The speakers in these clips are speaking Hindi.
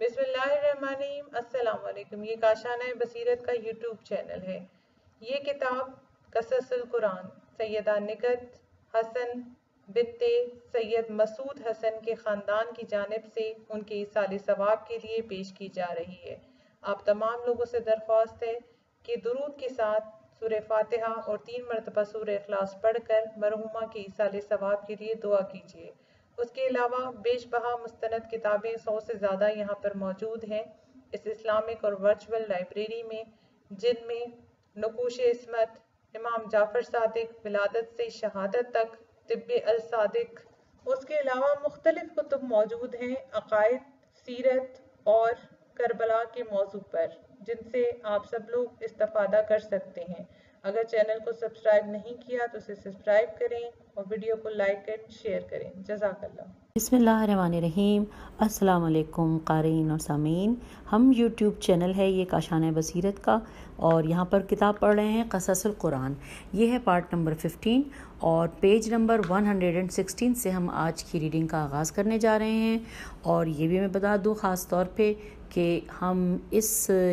बिस्मिल्लाम ये काशाना बसीरत का यूट्यूब चैनल है ये किताब कससल कुरान सैदा निकत हसन बित्ते सैयद मसूद हसन के ख़ानदान की जानब से उनके साल सवाब के लिए पेश की जा रही है आप तमाम लोगों से दरख्वास्त है कि दरूद के साथ सूर फातिहा और तीन मरतबा सूर अखलास पढ़कर मरहुमा के साल सवाब के लिए दुआ कीजिए उसके अलावा बेश बहा मुस्तंद किताबें सौ से ज़्यादा यहाँ पर मौजूद हैं इस इस्लामिक और वर्चुअल लाइब्रेरी में जिनमें नकोश इसमत इमाम जाफ़र सदक विलादत से शहादत तक तिब अलसादक उसके अलावा मुख्तलिफ कुतुब मौजूद हैं अकायद सीरत और करबला के मौजू पर जिनसे आप सब लोग इस्तफ़ादा कर सकते हैं अगर चैनल को सब्सक्राइब नहीं किया तो उसे सब्सक्राइब करें और वीडियो को लाइक एंड शेयर करें जजाकल्ला बसमीम अल्लाम कारीन और सामीन हम यूट्यूब चैनल है ये काशान बसीरत का और यहाँ पर किताब पढ़ रहे हैं कससल कुरान ये है पार्ट नंबर 15 और पेज नंबर 116 से हम आज की रीडिंग का आगाज़ करने जा रहे हैं और ये भी मैं बता दूँ ख़ास तौर पे कि हम इस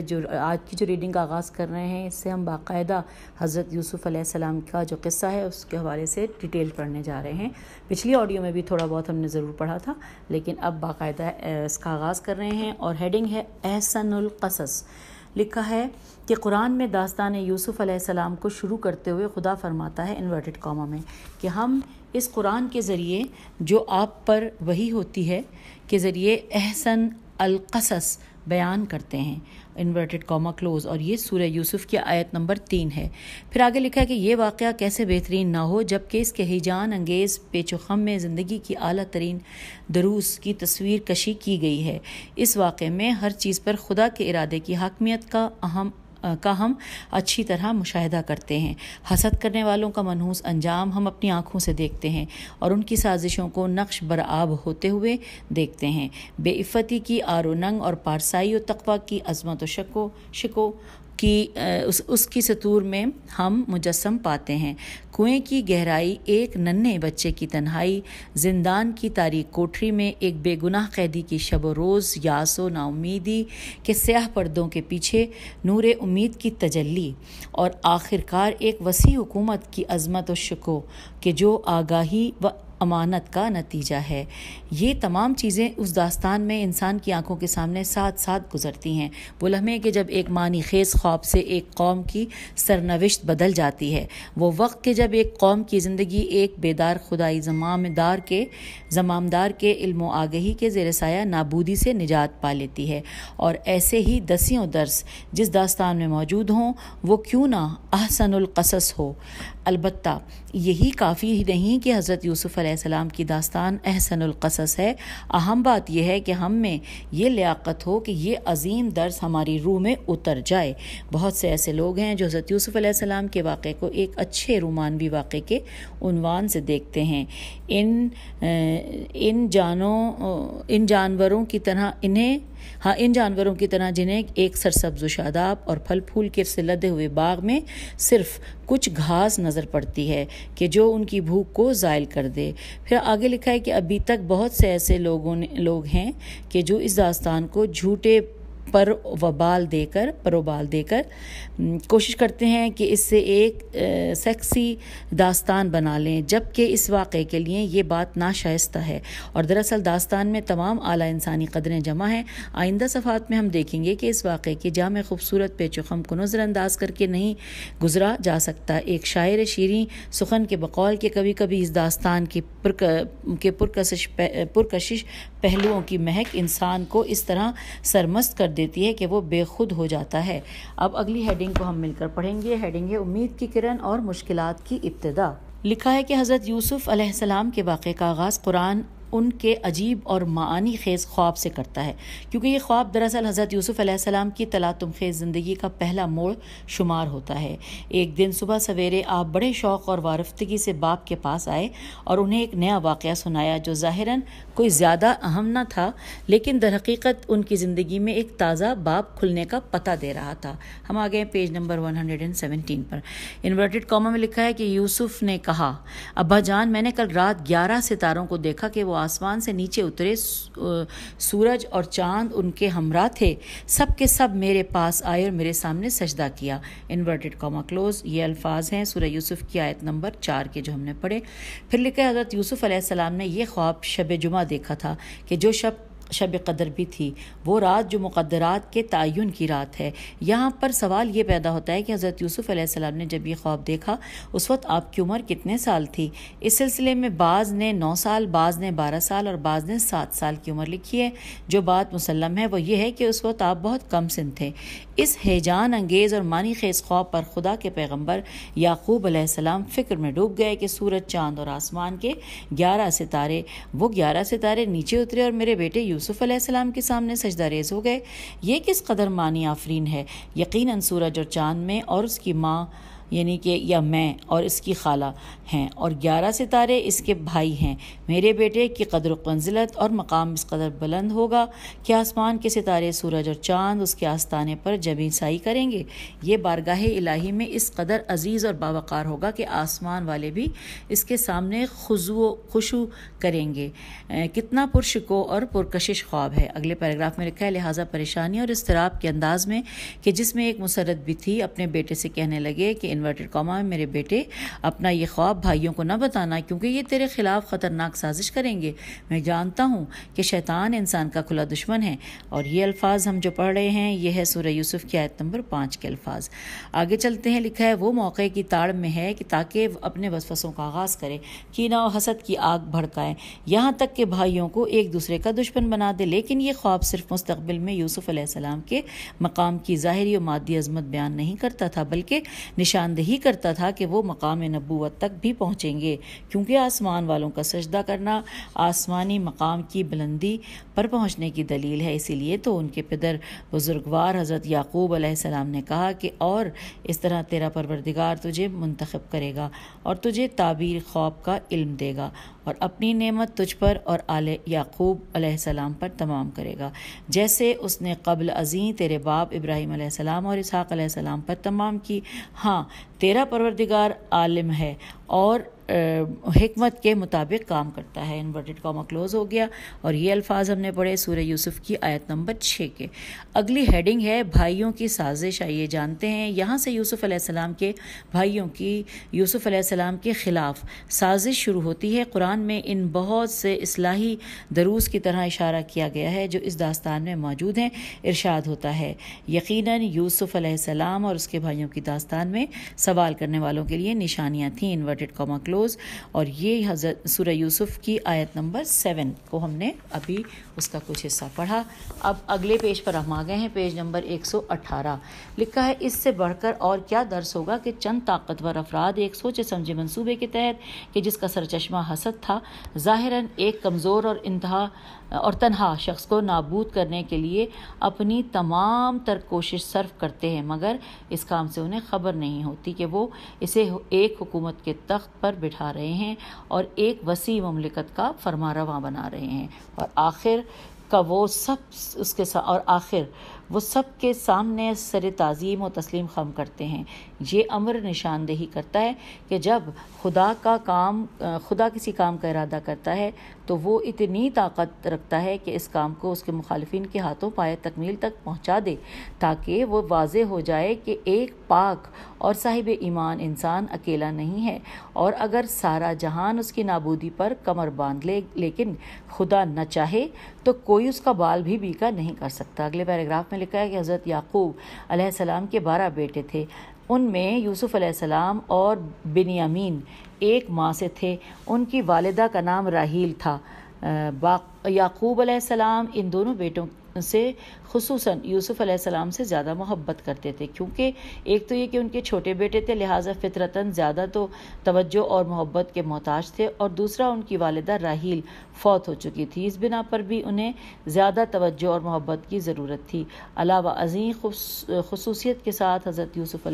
जो आज की जो रीडिंग का आगाज़ कर रहे हैं इससे हम बाकायदा हज़रत यूसुफ़ सलाम का जो किस्सा है उसके हवाले से डिटेल पढ़ने जा रहे हैं पिछली ऑडियो में भी थोड़ा बहुत हमने ज़रूर पढ़ा था लेकिन अब बाकायदा इसका आगाज़ कर रहे हैं और हेडिंग है एहसनकसस लिखा है कि कुरान में दास्तान यूसुफ़ सलाम को शुरू करते हुए खुदा फरमाता है इन्वर्टेड कॉमा में कि हम इस कुरान के ज़रिए जो आप पर वही होती है के ज़रिए एहसन अलकसस बयान करते हैं इन्वर्टेड कॉमा क्लोज और ये सूर्य यूसुफ की आयत नंबर तीन है फिर आगे लिखा है कि यह वाक़ कैसे बेहतरीन ना हो जबकि इसके हिजान अंगेज़ पेचोखम में ज़िंदगी की अली तरीन दरूस की तस्वीर कशी की गई है इस वाक़े में हर चीज़ पर खुदा के इरादे की हाकमियत का अहम का हम अच्छी तरह मुशाहिदा करते हैं हसद करने वालों का मनहूस अंजाम हम अपनी आँखों से देखते हैं और उनकी साजिशों को नक्श बरआब होते हुए देखते हैं बेइफ़ती की आरो नंग और पारसाई और तकवा की अजमत शको शिको की उस उसकी सतूर में हम मुजस्म पाते हैं कुएं की गहराई एक नन्हे बच्चे की तन्हाई जिंदान की तारीख कोठरी में एक बेगुनाह कैदी की शब रोज़ यासो नाउमीदी के स्याह पर्दों के पीछे नूर उम्मीद की तजल्ली और आखिरकार एक वसी हुकूमत की अजमत व शिको कि जो आगाही व अमानत का नतीजा है ये तमाम चीज़ें उस दास्तान में इंसान की आंखों के सामने साथ साथ गुजरती हैं वो लम्हे के जब एक मानी खेज ख्वाब से एक कौम की सरनविश्त बदल जाती है वो वक्त के जब एक कौम की ज़िंदगी एक बेदार खुदाई जमामदार के जमामदार के इल्म आगही के जेर साया नाबूदी से निजात पा लेती है और ऐसे ही दसियों दर्स जिस दास्तान में मौजूद हों वो क्यों ना अहसनकसस हो अलबत् यही काफ़ी नहीं कि हज़रत यूसुफ़ सलाम की दास्तान अहसनकसस है अहम बात यह है कि हम में ये लियाकत हो कि ये अजीम दर्स हमारी रूह में उतर जाए बहुत से ऐसे लोग हैं जो हज़रत यूसुफ़ सलाम के वाक़े को एक अच्छे रूमानवी वाक़े के उनवान से देखते हैं इन इन जानों इन जानवरों की तरह इन्हें हाँ इन जानवरों की तरह जिन्हें एक सरसब्ज शादाब और फल फूल के से लदे हुए बाग में सिर्फ कुछ घास नज़र पड़ती है कि जो उनकी भूख को ज़ायल कर दे फिर आगे लिखा है कि अभी तक बहुत से ऐसे लोगों ने लोग हैं कि जो इस दास्तान को झूठे पर वबाल देकर परोबाल देकर कोशिश करते हैं कि इससे एक सेक्सी दास्तान बना लें जबकि इस वाक़े के लिए ये बात नाशाइस्ता है और दरअसल दास्तान में तमाम आला इंसानी कदरें जमा हैं आइंदा सफ़ात में हम देखेंगे कि इस वाक़े की जाम खूबसूरत पेचुखम को नज़रअंदाज करके नहीं गुजरा जा सकता एक शायर शीरें सुखन के बकौल के कभी कभी इस दास्तान की के पुरकशिश पुरकशिश पहलुओं की महक इंसान को इस तरह सरमस्त कर देती है कि वो बेखुद हो जाता है अब अगली हेडिंग को हम मिलकर पढ़ेंगे हेडिंग है उम्मीद की किरण और मुश्किल की इब्तदा लिखा है कि हज़रत यूसुफ़ अलैहिस्सलाम के वाक़े का आगाज़ कुरान उनके अजीब और मानी खेज़ ख्वाब से करता है क्योंकि ये ख्वाब दरअसल हज़रत यूसुफ़ सलाम की तलातुम खेज़ ज़िंदगी का पहला मोड़ शुमार होता है एक दिन सुबह सवेरे आप बड़े शौक़ और वारफ्तगी से बाप के पास आए और उन्हें एक नया वाक़ सुनाया जो ज़ाहिरन कोई ज़्यादा अहम ना था लेकिन दरहकीकत उनकी ज़िंदगी में एक ताज़ा बाप खुलने का पता दे रहा था हम आ गए page number one hundred and seventeen पर इन्वर्टेड कॉमा में लिखा है कि यूसुफ़ ने कहा अब्बा जान मैंने कल रात ग्यारह सितारों को देखा कि वो आसमान से नीचे उतरे सूरज और चांद उनके हमरा थे सब के सब मेरे पास आए और मेरे सामने सजदा किया इन्वर्टेड कॉमा क्लोज ये अल्फाज हैं सूर्य यूसुफ की आयत नंबर चार के जो हमने पढ़े फिर लिखे हज़रत यूसुफ़ ने यह ख्वाब शब जुमा देखा था कि जो शब शब कदर भी थी वो रात जो मुकदरात के तयन की रात है यहाँ पर सवाल ये पैदा होता है कि हज़रत यूसुफ़ आसमाम ने जब यह ख्वाब देखा उस वक्त आपकी उम्र कितने साल थी इस सिलसिले में बाज़ ने नौ साल बाज़ ने बारह साल और बाज़ ने सात साल की उम्र लिखी है जो बात मुसलम है वो ये है कि उस वक्त आप बहुत कम सिन थे इस हैजान अंगेज़ और मानी खेज ख्वाब पर खुदा के पैगम्बर याकूब आसमाम फ़िक्र में डूब गए कि सूरज चांद और आसमान के ग्यारह सितारे वो ग्यारह सितारे नीचे उतरे और मेरे बेटे यूसुफ यूसुफ अलैहिस्सलाम के सामने सजदा रेज हो गए ये किस कदर मानी आफरीन है यकीन सूरज और चाँद में और उसकी माँ यानी कि यह मैं और इसकी खाला हैं और ग्यारह सितारे इसके भाई हैं मेरे बेटे की कदर मंजिलत और मकाम इस कदर बुलंद होगा कि आसमान के सितारे सूरज और चांद उसके आस्थाने पर जबीसाई करेंगे ये बारगाह इलाही में इस कदर अजीज़ और बावकार होगा कि आसमान वाले भी इसके सामने खुशु खुशु करेंगे कितना पुरशिको और पुरकशिश ख्वाब है अगले पैराग्राफ में लिखा है लिहाजा परेशानी और इसतराब के अंदाज में कि जिसमें एक मुसरत भी थी अपने बेटे से कहने लगे कि इन इन्वर्टेड कॉमा में मेरे बेटे अपना ये ख्वाब भाइयों को ना बताना क्योंकि ये तेरे खिलाफ ख़तरनाक साजिश करेंगे मैं जानता हूँ कि शैतान इंसान का खुला दुश्मन है और ये अल्फाज हम जो पढ़ रहे हैं ये है सूर्य यूसुफ की आयत नंबर पाँच के अल्फाज आगे चलते हैं लिखा है वो मौके की ताड़ में है कि ताकि अपने वसफसों का आगाज़ करें कीना और हसद की आग भड़काएं यहाँ तक के भाइयों को एक दूसरे का दुश्मन बना दे लेकिन ये ख्वाब सिर्फ मुस्तबिल में यूसुफ़ के मकाम की ज़ाहरी और मादी अजमत बयान नहीं करता था बल्कि निशान ही करता था कि वो मकाम नबूत तक भी पहुँचेंगे क्योंकि आसमान वालों का सजदा करना आसमानी मकाम की बुलंदी पर पहुँचने की दलील है इसीलिए तो उनके पिदर बुजुर्गवार हज़रत याकूब सलाम ने कहा कि और इस तरह तेरा परवरदिगार तुझे मुंतखब करेगा और तुझे ताबीर ख्वाब का इल्म देगा और अपनी नेमत तुझ पर और आले याकूब अलैहिस्सलाम पर तमाम करेगा जैसे उसने कबल अज़ी तेरे बाप इब्राहिम अलैहिस्सलाम और इसहाक अलैहिस्सलाम पर तमाम की हाँ तेरा परवरदिगार आलिम है और हमत के मुताबिक काम करता है इन्वर्टेड कॉमा क्लोज हो गया और ये अल्फाज हमने पढ़े सूर्य यूसुफ की आयत नंबर छः के अगली हेडिंग है भाइयों की साजिश आइए जानते हैं यहाँ से यूसुफ अलैहिस्सलाम के भाइयों की यूसुफ अलैहिस्सलाम के ख़िलाफ़ साजिश शुरू होती है कुरान में इन बहुत से असलाही दरूस की तरह इशारा किया गया है जो इस दास्तान में मौजूद हैं इरशाद होता है यकीन यूसुफ़ और उसके भाइयों की दास्तान में सवाल करने वालों के लिए निशानियाँ थीं इन्वर्टेड इंसर्टेड कॉमा क्लोज और ये हजरत सूर्य यूसुफ की आयत नंबर सेवन को हमने अभी उसका कुछ हिस्सा पढ़ा अब अगले पेज पर हम आ गए हैं पेज नंबर 118 लिखा है इससे बढ़कर और क्या दर्स होगा कि चंद ताकतवर अफराद एक सोचे समझे मंसूबे के तहत कि जिसका सरचश्मा हसद था ज़ाहिर एक कमज़ोर और इंतहा और तनहा शख्स को नाबूद करने के लिए अपनी तमाम तर कोशिश सर्व करते हैं मगर इस काम से उन्हें खबर नहीं होती कि वो इसे एक हुकूमत के तख्त पर बिठा रहे हैं और एक वसी ममलिकत का फरमा रवा बना रहे हैं और आखिर का वो सब उसके सा, और आखिर वो सब के सामने सर तज़ीम और तस्लीम खम करते हैं ये अमर निशानदेही करता है कि जब खुदा का काम खुदा किसी काम का इरादा करता है तो वो इतनी ताकत रखता है कि इस काम को उसके मुखालफन के हाथों पाए तकमील तक पहुँचा दे ताकि वह वाज हो जाए कि एक पाक और साहिब ईमान इंसान अकेला नहीं है और अगर सारा जहान उसकी नाबूदी पर कमर बांध ले लेकिन खुदा न चाहे तो कोई उसका बाल भी बीका नहीं कर सकता अगले पैराग्राफ में लिखा है कि हज़रत याकूब अलैहिस्सलाम के बारह बेटे थे उनमें यूसुफ़ अलैहिस्सलाम और बिनियामीन एक माँ से थे उनकी वालदा का नाम राहील था याकूब अलैहिस्सलाम इन दोनों बेटों से खसूस यूसुफ से ज़्यादा मोहब्बत करते थे क्योंकि एक तो ये कि उनके छोटे बेटे थे लिहाजा फितरतन ज़्यादा तो तवज्जो और मोहब्बत के मोहताज थे और दूसरा उनकी वालदा राहील फौत हो चुकी थी इस बिना पर भी उन्हें ज़्यादा तोज्जो और मोहब्बत की ज़रूरत थी अलावा अजीम खसूसियत के साथ हज़रत यूसुफ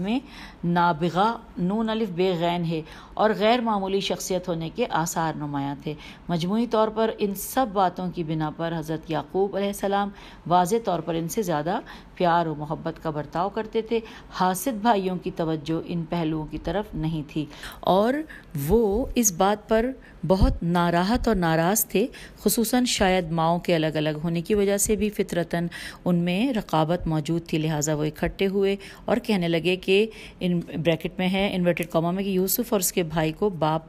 में नाबा नून अलिफ बेगैन है और गैर मामूली शख्सियत होने के आसार नुमायाँ थे मजमू तौर पर इन सब बातों की बिना पर हज़रत याकूब सलाम वाज तौर पर इनसे ज़्यादा प्यार और मोहब्बत का बर्ताव करते थे हासिद भाइयों की तवज्जो इन पहलुओं की तरफ नहीं थी और वो इस बात पर बहुत नाराहत और नाराज़ थे खसूस शायद माओ के अलग अलग होने की वजह से भी फितरतन उनमें रकावत मौजूद थी लिहाजा वो इकट्ठे हुए और कहने लगे कि इन ब्रैकेट में है इन्वर्टेड कॉमा में कि यूसुफ और उसके भाई को बाप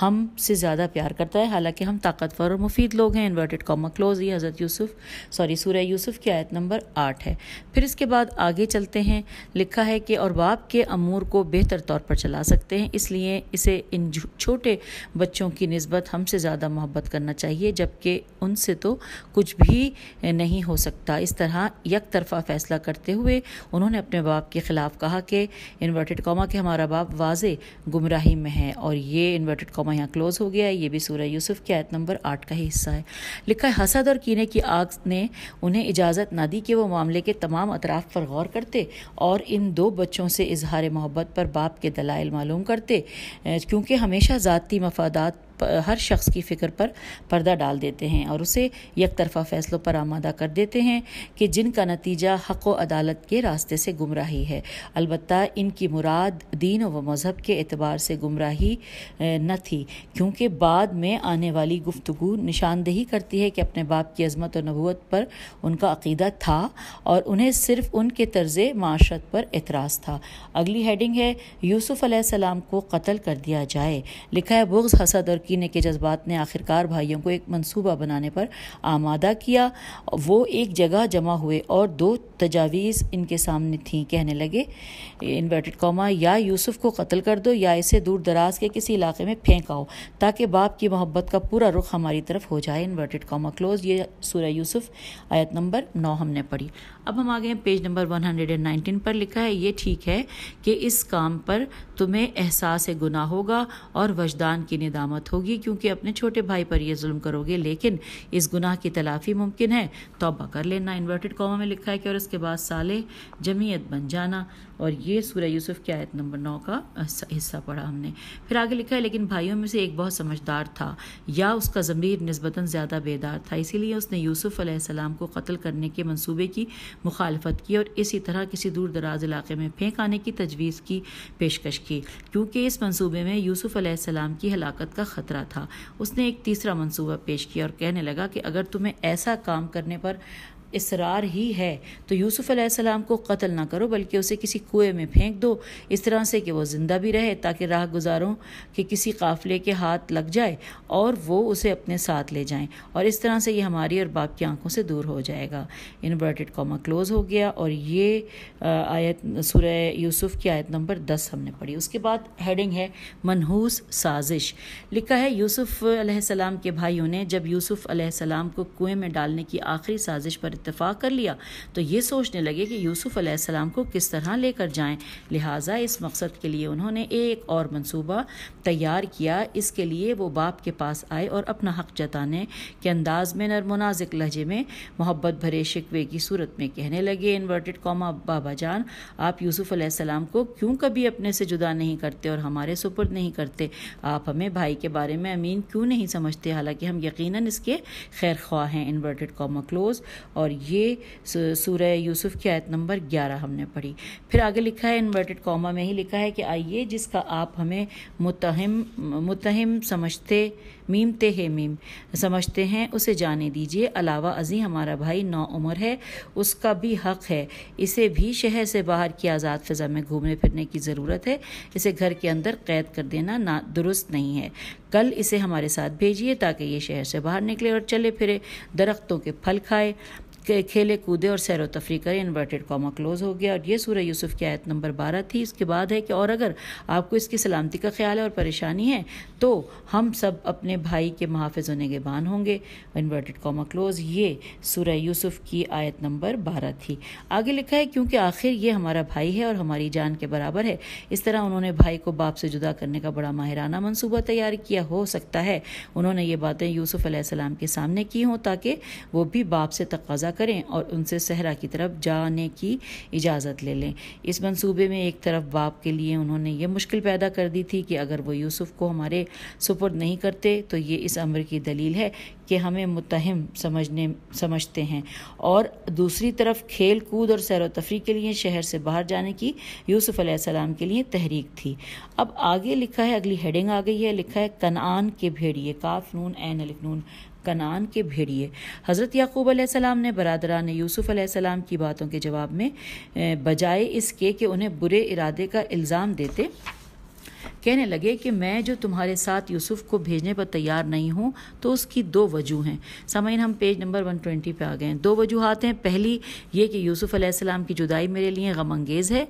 हम से ज़्यादा प्यार करता है हालांकि हम ताकतवर और मुफीद लोग हैं इन्वर्टेड कॉमा क्लोज ये हज़रत यूसुफ सॉरी सूर्य यूसुफ की आयत नंबर आठ है फिर इसके बाद आगे चलते हैं लिखा है कि और बाप के अमूर को बेहतर तौर पर चला सकते हैं इसलिए इसे इन छोटे बच्चों की नस्बत हमसे ज़्यादा मोहब्बत करना चाहिए जबकि उनसे तो कुछ भी नहीं हो सकता इस तरह यक तरफा फैसला करते हुए उन्होंने अपने बाप के ख़िलाफ़ कहा कि इन्वर्टेड कॉमा के हमारा बाप वाज गुमराही में है और ये इन्वर्टेड कॉमा कौमा यहाँ क्लोज हो गया है ये भी सूर्य यूसुफ की आयत नंबर आठ का ही हिस्सा है लिखा है हसद और कीने की आग ने उन्हें इजाज़त ना दी कि वो मामले के तमाम अतराफ पर गौर करते और इन दो बच्चों से इजहार मोहब्बत पर बाप के दलाइल मालूम करते क्योंकि हमेशा ज़ाती मफादात हर शख्स की फ़िक्र पर पर्दा डाल देते हैं और उसे यक तरफा फ़ैसलों पर आमादा कर देते हैं कि जिनका नतीजा हक़ व अदालत के रास्ते से गुमराही है अलबत् इनकी मुराद दीन व मज़हब के अतबार से गुमराही न थी क्योंकि बाद में आने वाली गुफ्तु निशानदेही करती है कि अपने बाप की अजमत और नबूत पर उनका अकीदा था और उन्हें सिर्फ उनके तर्ज माशरत पर एतराज़ था अगली हेडिंग है यूसुफ़ को कत्ल कर दिया जाए लिखा है बुग्ज़ हसद और की अरकान के जज्बात ने आखिरकार भाइयों को एक मनसूबा बनाने पर आमादा किया वो एक जगह जमा हुए और दो तजावीज़ इनके सामने थीं कहने लगे इन्वर्टेड कौमा या यूसुफ को कत्ल कर दो या इसे दूर दराज के किसी इलाके में फेंक आओ ताकि बाप की मोहब्बत का पूरा रुख हमारी तरफ हो जाए इन्वर्टेड कॉमा क्लोज ये सूर्य यूसुफ आयत नंबर नौ हमने पढ़ी अब हम आ गए हैं पेज नंबर 119 पर लिखा है ये ठीक है कि इस काम पर तुम्हें एहसास गुना होगा और वजदान की निदामत होगी क्योंकि अपने छोटे भाई पर यह जुल्म करोगे लेकिन इस गुनाह की तलाफी मुमकिन है तोबा कर लेना इन्वर्टेड कॉमा में लिखा है कि और इसके बाद साले जमीयत बन जाना और ये सूर्य यूसुफ की आयत नंबर नौ का हिस्सा पढ़ा हमने फिर आगे लिखा है लेकिन भाइयों में से एक बहुत समझदार था या उसका ज़मीर नस्बता ज़्यादा बेदार था इसीलिए उसने यूसुफ आसमाम को कत्ल करने के मंसूबे की मुखालफत की और इसी तरह किसी दूर दराज इलाके में फेंक आने की तजवीज़ की पेशकश की क्योंकि इस मनसूबे में यूसुफ आसमाम की हलाकत का ख़तरा था उसने एक तीसरा मनसूबा पेश किया और कहने लगा कि अगर तुम्हें ऐसा काम करने पर इसरार ही है तो यूसुफ अलैहिस्सलाम को कत्ल ना करो बल्कि उसे किसी कुएं में फेंक दो इस तरह से कि वो ज़िंदा भी रहे ताकि राह गुजारों के किसी काफ़िले के हाथ लग जाए और वो उसे अपने साथ ले जाएं और इस तरह से ये हमारी और बाप की आंखों से दूर हो जाएगा इन्वर्टेड कॉमा क्लोज हो गया और ये आयत सूर्य यूसुफ की आयत नंबर दस हमने पढ़ी उसके बाद हेडिंग है मनहूस साजिश लिखा है यूसुफ अलैहिस्सलाम के भाइयों ने जब यूसुफ अलैहिस्सलाम को कुएं में डालने की आखिरी साजिश पर इतफ़ाक़ कर लिया तो ये सोचने लगे कि यूसुफ़ अलैहिस्सलाम को किस तरह लेकर जाएं लिहाजा इस मकसद के लिए उन्होंने एक और मंसूबा तैयार किया इसके लिए वो बाप के पास आए और अपना हक जताने के अंदाज़ में नरमनाजिक लहजे में मोहब्बत भरे शिकवे की सूरत में कहने लगे इन्वर्टेड कौमा बाबा जान आप यूसुफ़ अलैहिस्सलाम को क्यों कभी अपने से जुदा नहीं करते और हमारे सुपुर्द नहीं करते आप हमें भाई के बारे में अमीन क्यों नहीं समझते हालांकि हम यकीनन इसके खैर ख्वाह हैं इन्वर्टेड कॉमा क्लोज और और ये सूर्य यूसुफ की आयत नंबर ग्यारह हमने पढ़ी फिर आगे लिखा है इन्वर्टेड कॉमा में ही लिखा है कि आइए जिसका आप हमें मुतहम मुतहम समझते मीमते है मीम समझते हैं उसे जाने दीजिए अलावा अजी हमारा भाई नौ उम्र है उसका भी हक है इसे भी शहर से बाहर की आज़ाद फ़िज़ा में घूमने फिरने की ज़रूरत है इसे घर के अंदर कैद कर देना ना दुरुस्त नहीं है कल इसे हमारे साथ भेजिए ताकि ये शहर से बाहर निकले और चले फिरे दरख्तों के फल खाए खेले कूदे और सैर तफरी करें इन्वर्टेड कॉमा क्लोज हो गया और ये सूर्य यूसुफ की आयत नंबर बारह थी इसके बाद है कि और अगर आपको इसकी सलामती का ख्याल है और परेशानी है तो हम सब अपने अपने भाई के महाफिज बान होंगे इन्वर्टेड कॉमा क्लोज ये सूर्य यूसुफ की आयत नंबर बारह थी आगे लिखा है क्योंकि आखिर ये हमारा भाई है और हमारी जान के बराबर है इस तरह उन्होंने भाई को बाप से जुदा करने का बड़ा माहिराना मनसूबा तैयार किया हो सकता है उन्होंने ये बातें यूसुफ के सामने की हों ताकि वो भी बाप से तकाजा करें और उनसे सहरा की तरफ जाने की इजाज़त ले लें इस मनसूबे में एक तरफ बाप के लिए उन्होंने ये मुश्किल पैदा कर दी थी कि अगर वो यूसुफ को हमारे सुपुर्द नहीं करते तो ये इस अम्र की दलील है कि हमें मुतहम समझने समझते हैं और दूसरी तरफ खेल कूद और सैर तफरी के लिए शहर से बाहर जाने की यूसुफ सलाम के लिए तहरीक थी अब आगे लिखा है अगली हेडिंग आ गई है लिखा है कनान के भेड़िए काफ नून एन अलिफ कनान के भेड़िए हज़रत याकूब आसमाम ने बरदरान यूसुफ़ सलाम की बातों के जवाब में बजाय इसके कि उन्हें बुरे इरादे का इल्ज़ाम देते कहने लगे कि मैं जो तुम्हारे साथ यूसुफ को भेजने पर तैयार नहीं हूँ तो उसकी दो वजूह हैं समय हम पेज नंबर वन ट्वेंटी पर आ गए हैं दो वजूहत हैं पहली ये कि यूसुफ अलैहिस्सलाम की जुदाई मेरे लिए गम अंगेज़ है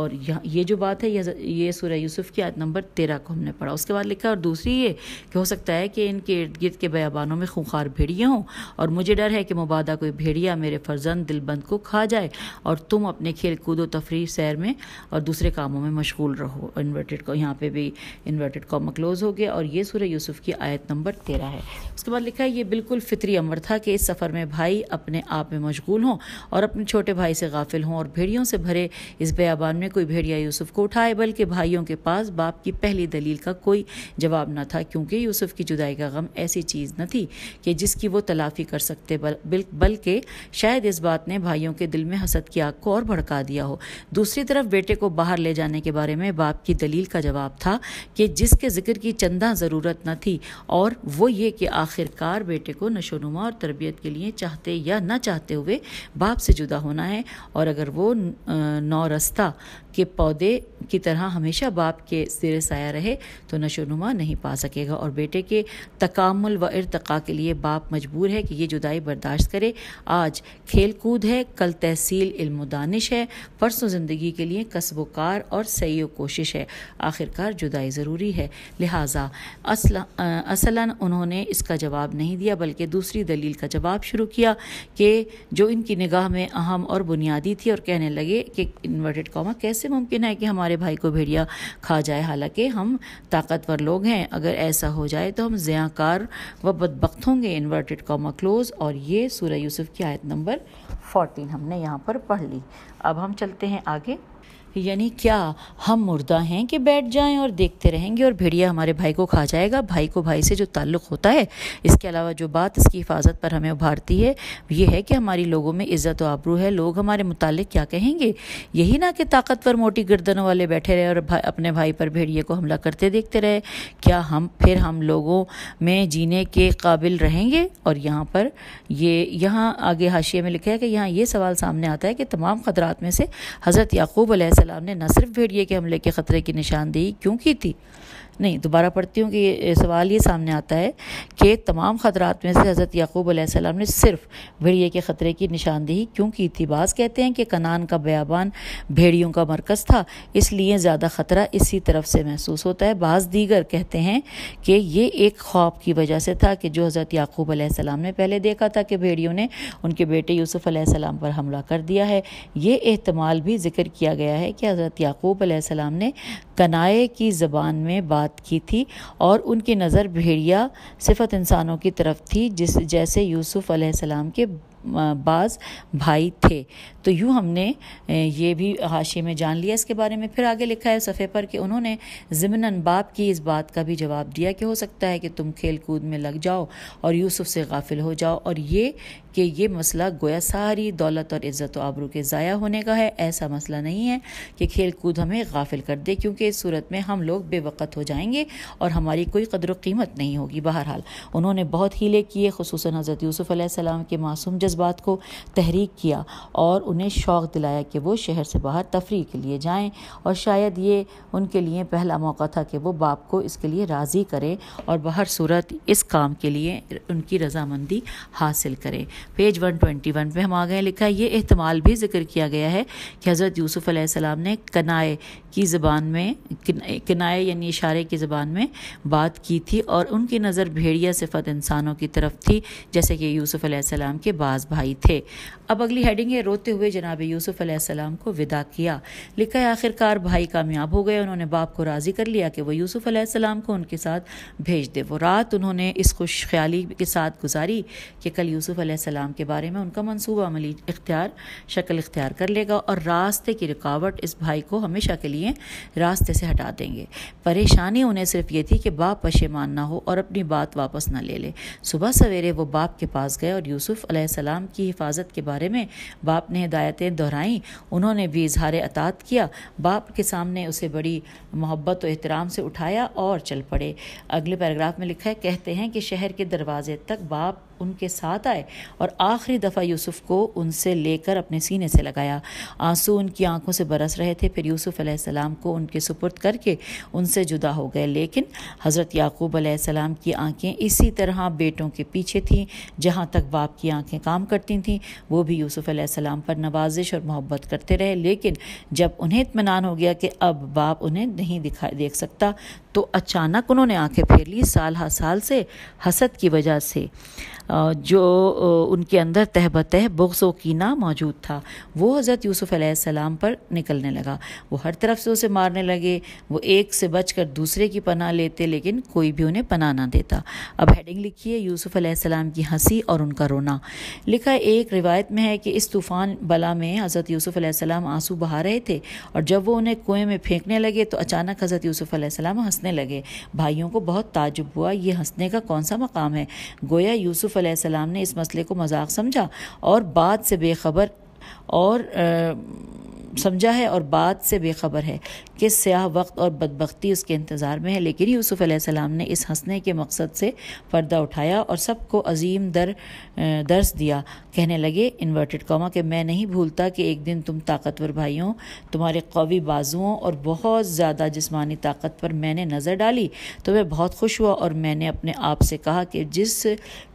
और ये जो बात है ये सूर्य यूसुफ की आयत नंबर तेरह को हमने पढ़ा उसके बाद लिखा और दूसरी ये कि हो सकता है कि इनके इर्द गिर्द के बयाबानों में खूंखार भेड़िए हों और मुझे डर है कि मुबादा कोई भेड़िया मेरे फर्जंद दिलबंद को खा जाए और तुम अपने खेल कूदो तफरी सैर में और दूसरे कामों में मशगूल रहो इन्वर्टेड को यहाँ यहाँ पे भी इन्वर्टेड कॉमा क्लोज हो गया और ये सूर्य यूसुफ की आयत नंबर तेरह है उसके बाद लिखा है ये बिल्कुल फितरी अमर था कि इस सफ़र में भाई अपने आप में मशगूल हों और अपने छोटे भाई से गाफिल हों और भेड़ियों से भरे इस बयाबान में कोई भेड़िया यूसुफ को उठाए बल्कि भाइयों के पास बाप की पहली दलील का कोई जवाब न था क्योंकि यूसुफ की जुदाई का गम ऐसी चीज़ न थी कि जिसकी वो तलाफी कर सकते बल्कि बल, शायद इस बात ने भाइयों के दिल में हसद की आग को और भड़का दिया हो दूसरी तरफ बेटे को बाहर ले जाने के बारे में बाप की दलील का जवाब जवाब था कि जिसके ज़िक्र की चंदा ज़रूरत न थी और वो ये कि आखिरकार बेटे को नशोनुमा और तरबियत के लिए चाहते या ना चाहते हुए बाप से जुदा होना है और अगर वो नौरस्ता के पौधे की तरह हमेशा बाप के सिर साया रहे तो नशोनुमा नहीं पा सकेगा और बेटे के तकामल व इरतका के लिए बाप मजबूर है कि ये जुदाई बर्दाश्त करे आज खेल कूद है कल तहसील इल्म दानिश है परसों ज़िंदगी के लिए कसबोकार और सही कोशिश है आखिर आखिरकार जुदाई ज़रूरी है लिहाजा असला असलन उन्होंने इसका जवाब नहीं दिया बल्कि दूसरी दलील का जवाब शुरू किया कि जो इनकी निगाह में अहम और बुनियादी थी और कहने लगे कि इन्वर्टेड कॉमा कैसे मुमकिन है कि हमारे भाई को भेड़िया खा जाए हालांकि हम ताकतवर लोग हैं अगर ऐसा हो जाए तो हम ज़याकार व बदबकत होंगे इन्वर्टेड कॉमा क्लोज और ये सूर्य यूसुफ की आयत नंबर फोर्टीन हमने यहाँ पर पढ़ ली अब हम चलते हैं आगे यानी क्या हम मुर्दा हैं कि बैठ जाएं और देखते रहेंगे और भेड़िया हमारे भाई को खा जाएगा भाई को भाई से जो ताल्लुक़ होता है इसके अलावा जो बात इसकी हिफाजत पर हमें उभारती है ये है कि हमारी लोगों में इज़्ज़त आबरू है लोग हमारे मुतालिक क्या कहेंगे यही ना कि ताकतवर मोटी गर्दनों वाले बैठे रहे और भा, अपने भाई पर भेड़िए को हमला करते देखते रहे क्या हम फिर हम लोगों में जीने के काबिल रहेंगे और यहाँ पर ये यहाँ आगे हाशिए में लिखा है कि यहाँ ये सवाल सामने आता है कि तमाम खतरात में से हज़रत याकूब सलाम ने न सिर्फ भेड़िए के हमले के ख़तरे की निशानदेही क्यों की थी नहीं दोबारा पढ़ती हूँ कि सवाल ये सामने आता है कि तमाम ख़तरात में से हज़रत याकूब आसमाम ने सिर्फ भेड़िए के ख़तरे की निशानदेही क्यों की थी बाज़ कहते हैं कि कनान का बयाबान भेड़ियों का मरकज़ था इसलिए ज़्यादा ख़तरा इसी तरफ से महसूस होता है बाज़ दीगर कहते हैं कि ये एक ख्वाब की वजह से था कि जो हज़रत याकूब आसमाम ने पहले देखा था कि भेड़ियों ने उनके बेटे यूसुफ़ आसमाम पर हमला कर दिया है ये अहतमाल भी जिक्र किया गया है कि हज़रत याकूब आसमाम ने कनाए की ज़बान में बात की थी और उनकी नज़र भेड़िया सिफत इंसानों की तरफ थी जिस जैसे यूसुफ़ के बाज भाई थे तो यूँ हमने ये भी हाशिए में जान लिया इसके बारे में फिर आगे लिखा है सफ़े पर कि उन्होंने ज़मनन बाप की इस बात का भी जवाब दिया कि हो सकता है कि तुम खेल कूद में लग जाओ और यूसुफ से गाफिल हो जाओ और ये कि ये मसला गोया सारी दौलत और इज़्ज़त आबरू के ज़ाया होने का है ऐसा मसला नहीं है कि खेल कूद हमें गाफिल कर दे क्योंकि इस सूरत में हम लोग बेवकत हो जाएंगे और हमारी कोई कदर कीमत नहीं होगी बहरहाल उन्होंने बहुत हीले किए खूस हज़रत यूसुफ़ के मासूम जज्बात बात को तहरीक किया और उन्हें शौक़ दिलाया कि वो शहर से बाहर तफरी के लिए जाएं और शायद ये उनके लिए पहला मौका था कि वो बाप को इसके लिए राज़ी करें और बाहर सूरत इस काम के लिए उनकी रजामंदी हासिल करें पेज 121 पर हम आ गए लिखा ये अहतमाल भी जिक्र किया गया है कि हज़रत यूसुफ़ सलाम ने कनाए की ज़बान में कनाए यानी इशारे की ज़बान में बात की थी और उनकी नज़र भेड़िया सिफत इंसानों की तरफ थी जैसे कि यूसुफ़ के बाद नमाज भाई थे अब अगली हेडिंग है रोते हुए जनाब यूसुफ अलैहिस्सलाम को विदा किया लिखा है आखिरकार भाई कामयाब हो गए उन्होंने बाप को राज़ी कर लिया कि वो यूसुफ अलैहिस्सलाम को उनके साथ भेज दे वो रात उन्होंने इस खुश ख्याली के साथ गुजारी कि कल यूसुफ अलैहिस्सलाम के बारे में उनका मनसूबा अमली इख्तियार शक्ल इख्तियार कर लेगा और रास्ते की रुकावट इस भाई को हमेशा के लिए रास्ते से हटा देंगे परेशानी उन्हें सिर्फ ये थी कि बाप पशेमान ना हो और अपनी बात वापस ना ले ले सुबह सवेरे वो बाप के पास गए और यूसुफ सलाम की हिफाजत के बारे में बाप ने हिदायतें दोहराईं उन्होंने भी इजहार अतात किया बाप के सामने उसे बड़ी मोहब्बत और एहतराम से उठाया और चल पड़े अगले पैराग्राफ में लिखा है कहते हैं कि शहर के दरवाजे तक बाप उनके साथ आए और आखिरी दफ़ा यूसुफ को उनसे लेकर अपने सीने से लगाया आंसू उनकी आंखों से बरस रहे थे फिर यूसुफ अलैहिस्सलाम को उनके सुपुर्द करके उनसे जुदा हो गए लेकिन हज़रत याकूब अलैहिस्सलाम की आंखें इसी तरह बेटों के पीछे थीं जहाँ तक बाप की आंखें काम करती थीं वो भी यूसुफ अलैहिस्सलाम पर नवाजिश और मोहब्बत करते रहे लेकिन जब उन्हें इतमान हो गया कि अब बाप उन्हें नहीं दिखा देख सकता तो अचानक उन्होंने आंखें फेर ली साल हा साल से हसद की वजह से जो उनके अंदर तह बतह बुग्स कीना मौजूद था वो हज़रत यूसुफ़ सलाम पर निकलने लगा वो हर तरफ से उसे मारने लगे वो एक से बचकर दूसरे की पनाह लेते लेकिन कोई भी उन्हें पनाह ना देता अब हेडिंग लिखी है यूसुफ़ सलाम की हंसी और उनका रोना लिखा एक रिवायत में है कि इस तूफ़ान बला में हज़रत यूसुफ़ सलाम आंसू बहा रहे थे और जब वो उन्हें कुएं में फेंकने लगे तो अचानक हज़रत यूसुफ़ सलाम हंस हंसने लगे भाइयों को बहुत ताजुब हुआ ये हंसने का कौन सा मकाम है गोया यूसुफ अलैहिस्सलाम ने इस मसले को मजाक समझा और बाद से बेखबर और समझा है और बात से बेखबर है कि स्याह वक्त और बदबख्ती उसके इंतज़ार में है लेकिन यूसुफ़ अलैहिस्सलाम ने इस हंसने के मकसद से पर्दा उठाया और सबको अजीम दर दर्स दिया कहने लगे इन्वर्टेड कॉमा कि मैं नहीं भूलता कि एक दिन तुम ताकतवर भाइयों तुम्हारे कवी बाजुओं और बहुत ज़्यादा जिस्मानी ताकत पर मैंने नज़र डाली तो मैं बहुत खुश हुआ और मैंने अपने आप से कहा कि जिस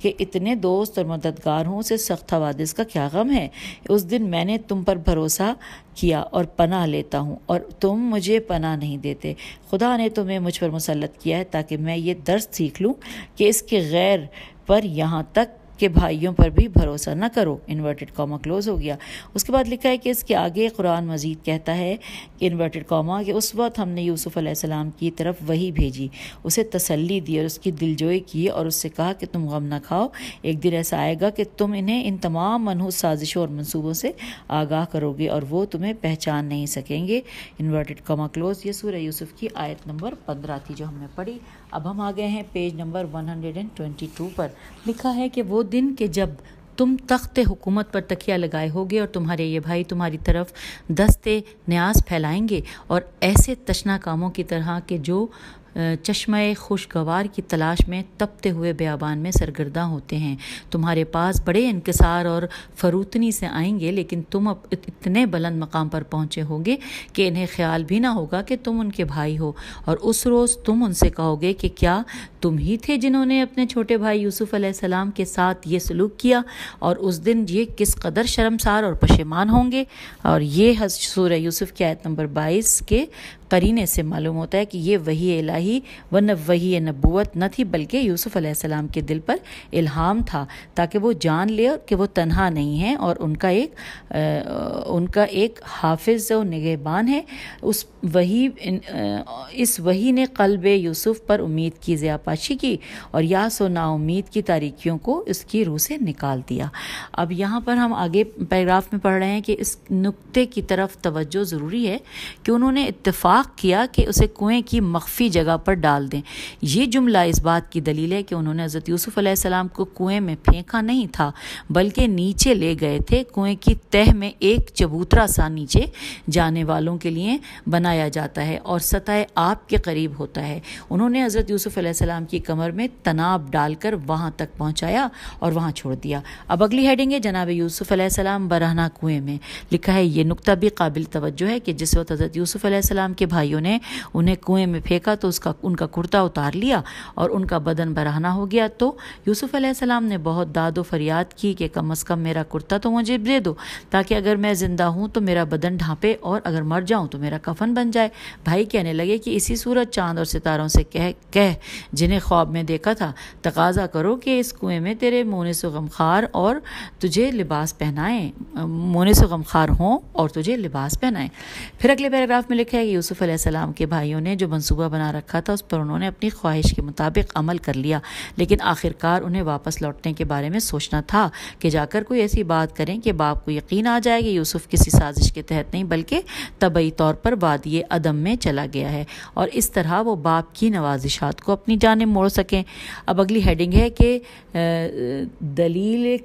के इतने दोस्त और मददगार हों उसे सख्त हवादिस का क्या गम है उस दिन मैंने तुम पर भरोसा किया और पनाह लेता हूँ और तुम मुझे पनाह नहीं देते खुदा ने तुम्हें मुझ पर मुसलत किया है ताकि मैं ये दर्द सीख लूँ कि इसके गैर पर यहाँ तक के भाइयों पर भी भरोसा न करो इन्वर्टेड कॉमा क्लोज हो गया उसके बाद लिखा है कि इसके आगे कुरान मजीद कहता है कि इन्वर्टेड कॉमा कि उस वक्त हमने यूसुफ़ सलाम की तरफ वही भेजी उसे तसल्ली दी और उसकी दिलजोई की और उससे कहा कि तुम गम ना खाओ एक दिन ऐसा आएगा कि तुम इन्हें इन तमाम मनहूस साजिशों और मनसूबों से आगाह करोगे और वो तुम्हें पहचान नहीं सकेंगे इन्वर्टेड कॉमा क्लोज ये सूर्य यूसुफ की आयत नंबर पंद्रह थी जो हमने पढ़ी अब हम आ गए हैं पेज नंबर टू पर लिखा है कि वो दिन के जब तुम तख्त हुकूमत पर तकिया लगाए होगे और तुम्हारे ये भाई तुम्हारी तरफ दस्ते न्यास फैलाएंगे और ऐसे तशना कामों की तरह के जो चश्मे खुशगवार की तलाश में तपते हुए बयाबान में सरगर्दा होते हैं तुम्हारे पास बड़े इंकसार और फरूतनी से आएंगे लेकिन तुम अब इतने बुलंद मकाम पर पहुँचे होगे कि इन्हें ख्याल भी ना होगा कि तुम उनके भाई हो और उस रोज़ तुम उनसे कहोगे कि क्या तुम ही थे जिन्होंने अपने छोटे भाई यूसुफ़ सलाम के साथ ये सलूक किया और उस दिन ये किस कदर शर्मसार और पशेमान होंगे और ये सूर्य यूसुफ की आयत नंबर बाईस के करीने से मालूम होता है कि ये वही इलाही वन वही नबूत न थी बल्कि यूसुफ़ अलैहिस्सलाम के दिल पर इल्हाम था ताकि वो जान ले कि वो तनहा नहीं है और उनका एक आ, उनका एक हाफिज और निगेबान है उस वही इन, आ, इस वही ने कल्ब यूसुफ़ पर उम्मीद की ज़ियापाशी की और या सो नाउमीद की तारीखियों को इसकी रूह से निकाल दिया अब यहाँ पर हम आगे पैराग्राफ में पढ़ रहे हैं कि इस नुक्ते की तरफ तवज्जो ज़रूरी है कि उन्होंने इतफ़ाक़ इतफाक़ किया कि उसे कुएं की मख्फी जगह पर डाल दें यह जुमला इस बात की दलील है कि उन्होंने हज़रत यूसुफ़ सलाम को कुएं में फेंका नहीं था बल्कि नीचे ले गए थे कुएं की तह में एक चबूतरा सा नीचे जाने वालों के लिए बनाया जाता है और सतह आप के करीब होता है उन्होंने हज़रत यूसुफ़ सलाम की कमर में तनाव डालकर वहाँ तक पहुँचाया और वहाँ छोड़ दिया अब अगली हेडिंग है जनाब यूसुफ़ सलाम बरहना कुएं में लिखा है ये नुकता भी काबिल तवज्जो है कि जिस वक्त हज़रत यूसुफ़ सलाम के के भाइयों ने उन्हें कुएं में फेंका तो उसका उनका कुर्ता उतार लिया और उनका बदन बरहना हो गया तो यूसुफ अलैहिस्सलाम ने बहुत दादो फरियाद की कि कम अज़ कम मेरा कुर्ता तो मुझे दे दो ताकि अगर मैं ज़िंदा हूँ तो मेरा बदन ढांपे और अगर मर जाऊँ तो मेरा कफन बन जाए भाई कहने लगे कि इसी सूरत चांद और सितारों से कह कह जिन्हें ख्वाब में देखा था तकाजा करो कि इस कुएं में तेरे से गमखार और तुझे लिबास पहनाएं मोनस गमखार हों और तुझे लिबास पहनाएं फिर अगले पैराग्राफ में लिखा है कि यूसुफ यूसुफ़ सलाम के भाइयों ने जो मंसूबा बना रखा था उस पर उन्होंने अपनी ख्वाहिश के मुताबिक अमल कर लिया लेकिन आखिरकार उन्हें वापस लौटने के बारे में सोचना था कि जाकर कोई ऐसी बात करें कि बाप को यकीन आ जाए कि यूसुफ़ किसी साजिश के तहत नहीं बल्कि तबई तौर पर वादिय अदम में चला गया है और इस तरह वो बाप की नवाजिशात को अपनी जानब मोड़ सकें अब अगली हेडिंग है कि दलील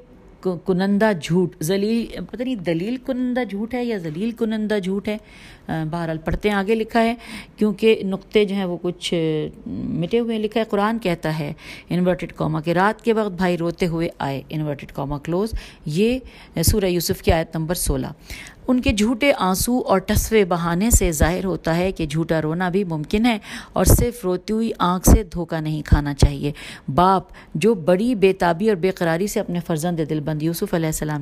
कुनंदा झूठ जलील पता नहीं दलील कुनंदा झूठ है या जलील कुनंदा झूठ है बहरहाल पढ़ते हैं आगे लिखा है क्योंकि नुक्ते जो हैं वो कुछ मिटे हुए हैं लिखा है कुरान कहता है इन्वर्टेड कॉमा के रात के वक्त भाई रोते हुए आए इन्वर्टेड कॉमा क्लोज ये सूर्य यूसुफ की आयत नंबर सोलह उनके झूठे आंसू और टसवे बहाने से जाहिर होता है कि झूठा रोना भी मुमकिन है और सिर्फ रोती हुई आंख से धोखा नहीं खाना चाहिए बाप जो बड़ी बेताबी और बेकरारी से अपने फर्जंद दिलबंद यूसुफ़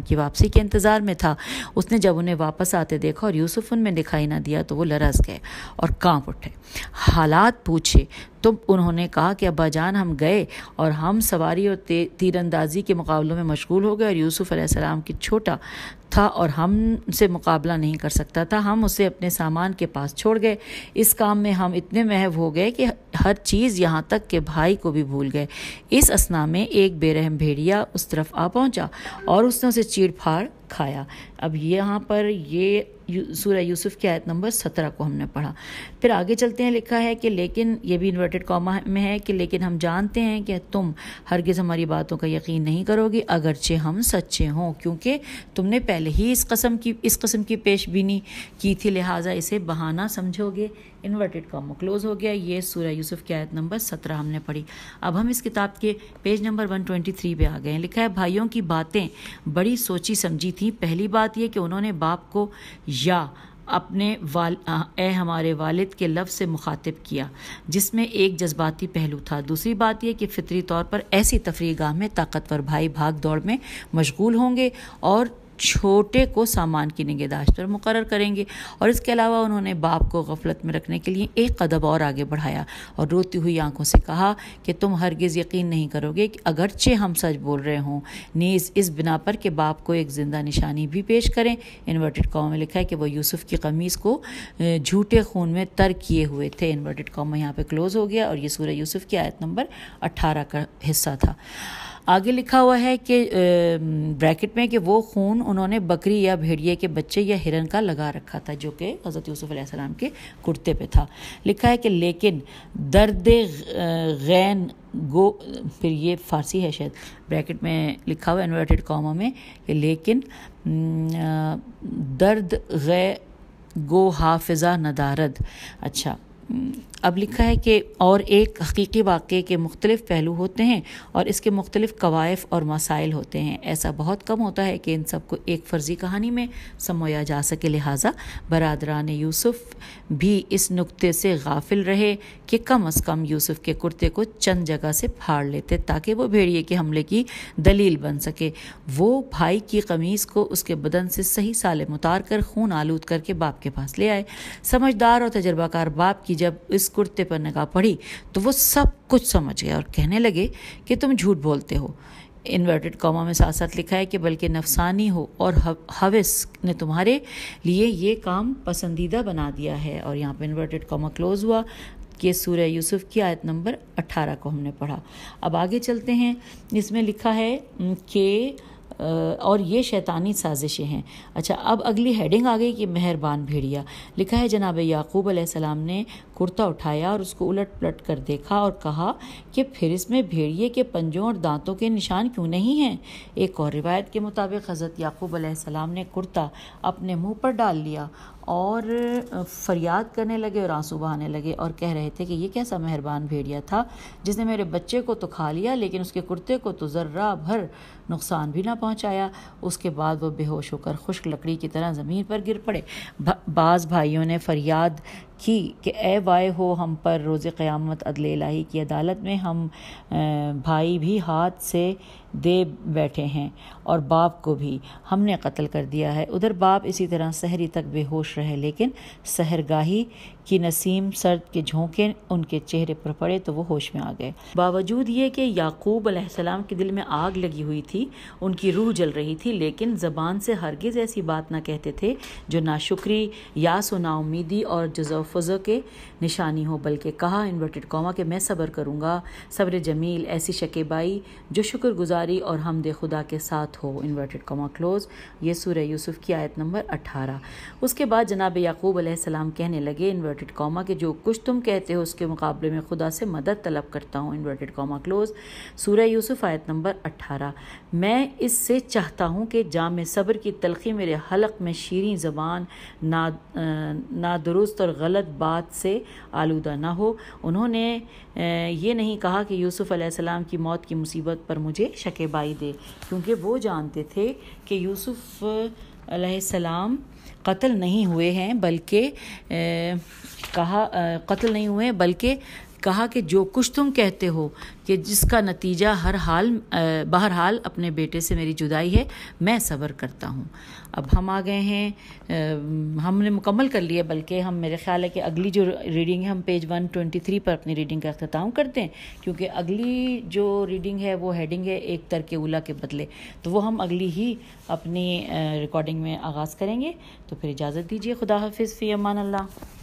की वापसी के इंतज़ार में था उसने जब उन्हें वापस आते देखा और यूसुफ उनमें दिखाई ना ना दिया तो वो लरस गए और कांप उठे हालात पूछे तो उन्होंने कहा कि अब्बा जान हम गए और हम सवारी और तीरंदाजी के मुकाबलों में मशगूल हो गए और यूसुफ़ अलैहिस्सलाम की छोटा था और हम से मुकाबला नहीं कर सकता था हम उसे अपने सामान के पास छोड़ गए इस काम में हम इतने महव हो गए कि हर चीज़ यहाँ तक के भाई को भी भूल गए इस असना में एक बेरहम भेड़िया उस तरफ आ पहुँचा और उसने उसे चीड़ फाड़ खाया अब यहाँ पर ये सूर्य यूसुफ की आयत नंबर सत्रह को हमने पढ़ा फिर आगे चलते हैं लिखा है कि लेकिन ये भी इन्वर्टेड कॉमा में है कि लेकिन हम जानते हैं कि तुम हरगिज़ हमारी बातों का यकीन नहीं करोगे अगरचे हम सच्चे हों क्योंकि तुमने पहले ही इस कस्म की इस कस्म की पेश की थी लिहाजा इसे बहाना समझोगे इन्वर्टेड कॉमा क्लोज हो गया ये सूर्य यूसुफ की आयत नंबर सत्रह हमने पढ़ी अब हम इस किताब के page number one twenty three पर आ गए लिखा है भाइयों की बातें बड़ी सोची समझी थी पहली बात बात यह कि उन्होंने बाप को या अपने वाल ए हमारे वालिद के लफ्ज़ से मुखातिब किया जिसमें एक जज्बाती पहलू था दूसरी बात यह कि फ़ितरी तौर पर ऐसी तफरी गाह में ताकतवर भाई भाग दौड़ में मशगूल होंगे और छोटे को सामान की निगहदाश्त पर मुकर करेंगे और इसके अलावा उन्होंने बाप को गफलत में रखने के लिए एक कदम और आगे बढ़ाया और रोती हुई आंखों से कहा कि तुम हरगिज़ यकीन नहीं करोगे कि अगरचे हम सच बोल रहे हों नीज़ इस बिना पर कि बाप को एक ज़िंदा निशानी भी पेश करें इन्वर्टेड कॉम में लिखा है कि वह यूसुफ़ की कमीज़ को झूठे खून में तर किए हुए थे इन्वर्टेड कॉम यहाँ पर क्लोज़ हो गया और ये सूर्य यूसुफ़ की आयत नंबर अट्ठारह का हिस्सा था आगे लिखा हुआ है कि ब्रैकेट में कि वो खून उन्होंने बकरी या भेड़िए के बच्चे या हिरन का लगा रखा था जो कि हज़रत यूसुफ़ सलाम के कुर्ते पे था लिखा है कि लेकिन दर्द गैन गो फिर ये फारसी है शायद ब्रैकेट में लिखा हुआ इन्वर्टेड कॉमा में कि लेकिन दर्द गै गो हाफिज़ा नदारद अच्छा अब लिखा है कि और एक हकीकी वाक़े के मुख्तलिफ पहलू होते हैं और इसके मुख्तलिफ कवायफ और मसाइल होते हैं ऐसा बहुत कम होता है कि इन सबको एक फ़र्जी कहानी में समोया जा सके लिहाजा बरदरान यूसुफ भी इस नुक्ते से गाफिल रहे कि कम अज़ कम यूसुफ के कुर्ते को चंद जगह से फाड़ लेते ताकि वो भेड़िए के हमले की दलील बन सके वो भाई की कमीज़ को उसके बदन से सही साले उतार कर खून आलूद करके बाप के पास ले आए समझदार और तजर्बाकार बाप की जब इस कुर्ते पर निगाह पड़ी तो वो सब कुछ समझ गए और कहने लगे कि तुम झूठ बोलते हो इन्वर्टेड कॉमा में साथ साथ लिखा है कि बल्कि नफसानी हो और हवस ने तुम्हारे लिए ये काम पसंदीदा बना दिया है और यहाँ पर इन्वर्टेड कॉमा क्लोज हुआ कि सूर्य यूसुफ की आयत नंबर 18 को हमने पढ़ा अब आगे चलते हैं इसमें लिखा है कि और ये शैतानी साजिशें हैं अच्छा अब अगली हेडिंग आ गई कि मेहरबान भेड़िया लिखा है जनाब याकूब सलाम ने कुर्ता उठाया और उसको उलट पलट कर देखा और कहा कि फिर इसमें भेड़िए के पंजों और दांतों के निशान क्यों नहीं हैं एक और रिवायत के मुताबिक हज़रत याकूब अलैहिस्सलाम ने कुर्ता अपने मुंह पर डाल लिया और फरियाद करने लगे और आंसू बहाने लगे और कह रहे थे कि ये कैसा मेहरबान भेड़िया था जिसने मेरे बच्चे को तो खा लिया लेकिन उसके कुर्ते को तो ज़र्रा भर नुकसान भी ना पहुंचाया उसके बाद वो बेहोश होकर खुश्क लकड़ी की तरह ज़मीन पर गिर पड़े बाज़ भाइयों ने फरियाद कि ए वाय हो हम पर रोज़ क़यामत अदल की अदालत में हम भाई भी हाथ से दे बैठे हैं और बाप को भी हमने कत्ल कर दिया है उधर बाप इसी तरह सहरी तक बेहोश रहे लेकिन सहरगाही की नसीम सर्द के झोंके उनके चेहरे पर पड़े तो वो होश में आ गए बावजूद ये कि याकूब अलैहिस्सलाम के दिल में आग लगी हुई थी उनकी रूह जल रही थी लेकिन ज़बान से हरगिज़ ऐसी बात ना कहते थे जो नाशुक्री या व नाउमीदी और जजोफज़ो के निशानी हो बल्कि कहा इन्वर्टेड कौमा कि मैं सब्र करूँगा सब्र जमील ऐसी शकेबाई जो गुज़ारी और हमद खुदा के साथ हो इन्वर्टेड कौमा क्लोज ये सूर्य यूसुफ की आयत नंबर अट्ठारह उसके बाद जनाब याकूब आसमाम कहने लगे इन्वर्टेड कौमा के जो कुछ तुम कहते हो उसके मुकाबले में खुदा से मदद तलब करता हूँ इन्वर्टेड कौमा क्लोज सूर्य यूसुफ आयत नंबर अट्ठारह मैं इससे चाहता हूँ कि जाम सब्र की तलखी मेरे हलक में शीरी ज़बान ना ना दुरुस्त और गलत बात से आलूदा ना हो उन्होंने ये नहीं कहा कि यूसुफ़ अलैहिस्सलाम की मौत की मुसीबत पर मुझे शकेबाई दे क्योंकि वो जानते थे कि यूसुफ़ अलैहिस्सलाम कत्ल नहीं हुए हैं बल्कि कहा कत्ल नहीं हुए बल्कि कहा कि जो कुछ तुम कहते हो कि जिसका नतीजा हर हाल बहरहाल अपने बेटे से मेरी जुदाई है मैं सब्र करता हूँ अब हम आ गए हैं हमने मुकम्मल कर लिया बल्कि हम मेरे ख्याल है कि अगली जो रीडिंग है हम पेज 123 पर अपनी रीडिंग का अख्ताम करते हैं क्योंकि अगली जो रीडिंग है वो हेडिंग है एक तर के उला के बदले तो वो हम अगली ही अपनी रिकॉर्डिंग में आगाज़ करेंगे तो फिर इजाज़त दीजिए खुदा हाफिज़ फ़ी अमान अल्लाह